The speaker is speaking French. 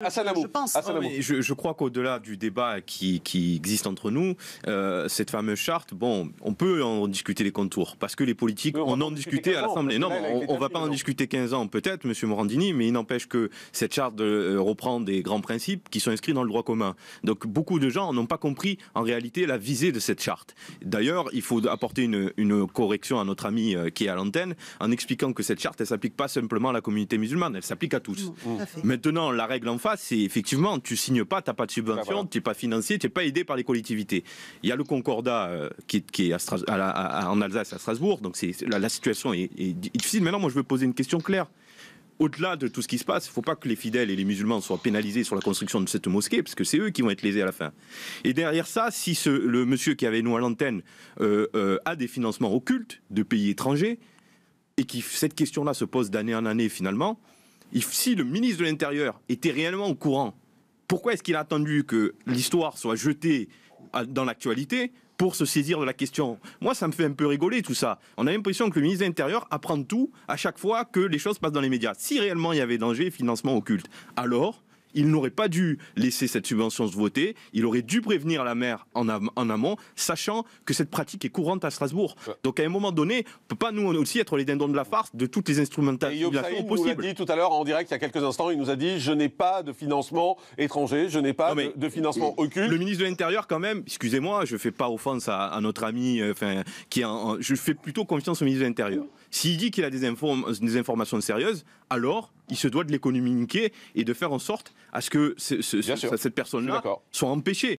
Ah, je pense. Ah, je, crois qu'au-delà du débat qui, existe entre nous, euh, cette fameuse charte, bon, on peut en discuter les contours, parce que les politiques, on, ont en discuté à l'Assemblée. Non, on, ne va pas en discuter 15 ans, peut-être, Monsieur Morandini, mais il n'empêche que cette charte euh, reprend des grands principes qui sont inscrits dans le droit commun. Donc beaucoup de gens n'ont pas compris, en réalité, la visée de cette charte. D'ailleurs, il faut apporter une, correction à notre ami euh, qui est à l'antenne, en expliquant que cette charte, elle s'applique pas simplement à la communauté musulmane, elle s'applique à tous. Mm. Mm. Maintenant, la règle en face, c'est effectivement, tu signes pas, tu n'as pas de ah, subvention, tu n'es pas financier, tu n'es pas aidé par les collectivités. Il y a le Concordat euh, qui, est en Alsace, à Strasbourg, donc la, la situation est, difficile. Maintenant, moi, je veux poser une question claire au-delà de tout ce qui se passe, il ne faut pas que les fidèles et les musulmans soient pénalisés sur la construction de cette mosquée, parce que c'est eux qui vont être lésés à la fin. Et derrière ça, si le monsieur qui avait nous à l'antenne euh, euh, a des financements occultes de pays étrangers, et que cette question-là se pose d'année en année finalement, si le ministre de l'Intérieur était réellement au courant, pourquoi est-ce qu'il a attendu que l'histoire soit jetée dans l'actualité pour se saisir de la question. Moi, ça me fait un peu rigoler tout ça. On a l'impression que le ministre de l'Intérieur apprend tout à chaque fois que les choses passent dans les médias. Si réellement il y avait danger, financement occulte, alors il n'aurait pas dû laisser cette subvention se voter, il aurait dû prévenir la maire en, amont, sachant que cette pratique est courante à Strasbourg. Donc à un moment donné, on peut pas nous aussi être les dindons de la farce de toutes les instrumentalisations possibles. Il nous l'a dit tout à l'heure en direct il y a quelques instants, il nous a dit je n'ai pas de financement étranger, je n'ai pas de, financement occulte. Le ministre de l'Intérieur quand même, excusez-moi, je ne fais pas offense à, à notre ami, euh, qui je fais plutôt confiance au ministre de l'Intérieur. S'il dit qu'il a des, des informations sérieuses, alors il se doit de les communiquer et de faire en sorte à ce que cette personne-là soit empêchée.